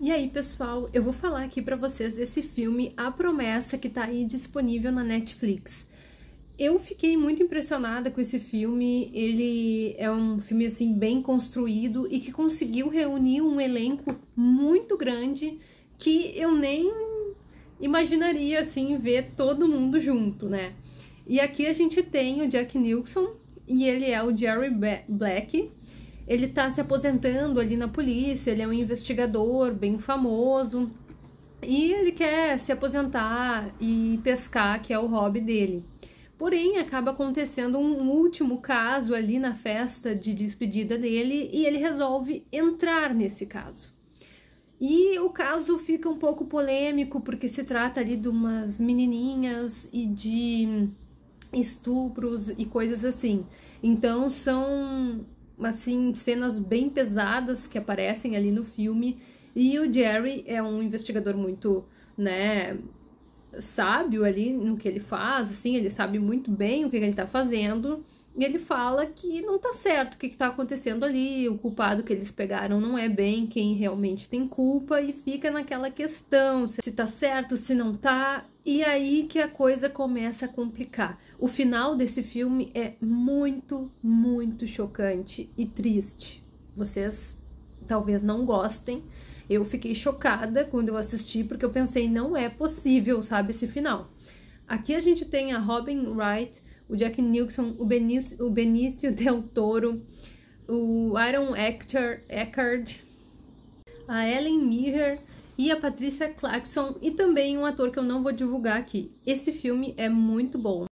E aí, pessoal, eu vou falar aqui para vocês desse filme A Promessa que tá aí disponível na Netflix. Eu fiquei muito impressionada com esse filme. Ele é um filme assim bem construído e que conseguiu reunir um elenco muito grande que eu nem imaginaria assim ver todo mundo junto, né? E aqui a gente tem o Jack Nilsson e ele é o Jerry Black ele está se aposentando ali na polícia, ele é um investigador bem famoso e ele quer se aposentar e pescar, que é o hobby dele. Porém, acaba acontecendo um último caso ali na festa de despedida dele e ele resolve entrar nesse caso. E o caso fica um pouco polêmico porque se trata ali de umas menininhas e de estupros e coisas assim. Então são assim, cenas bem pesadas que aparecem ali no filme. E o Jerry é um investigador muito, né, sábio ali no que ele faz, assim, ele sabe muito bem o que, que ele tá fazendo e ele fala que não tá certo o que, que tá acontecendo ali, o culpado que eles pegaram não é bem quem realmente tem culpa e fica naquela questão se tá certo, se não tá. E aí que a coisa começa a complicar. O final desse filme é muito, muito chocante e triste. Vocês talvez não gostem. Eu fiquei chocada quando eu assisti porque eu pensei, não é possível, sabe, esse final. Aqui a gente tem a Robin Wright, o Jack Nicholson, o Benício, o Benício Del Toro, o Aaron Eckhart, Eckhart, a Ellen Mirren e a Patricia Clarkson e também um ator que eu não vou divulgar aqui. Esse filme é muito bom.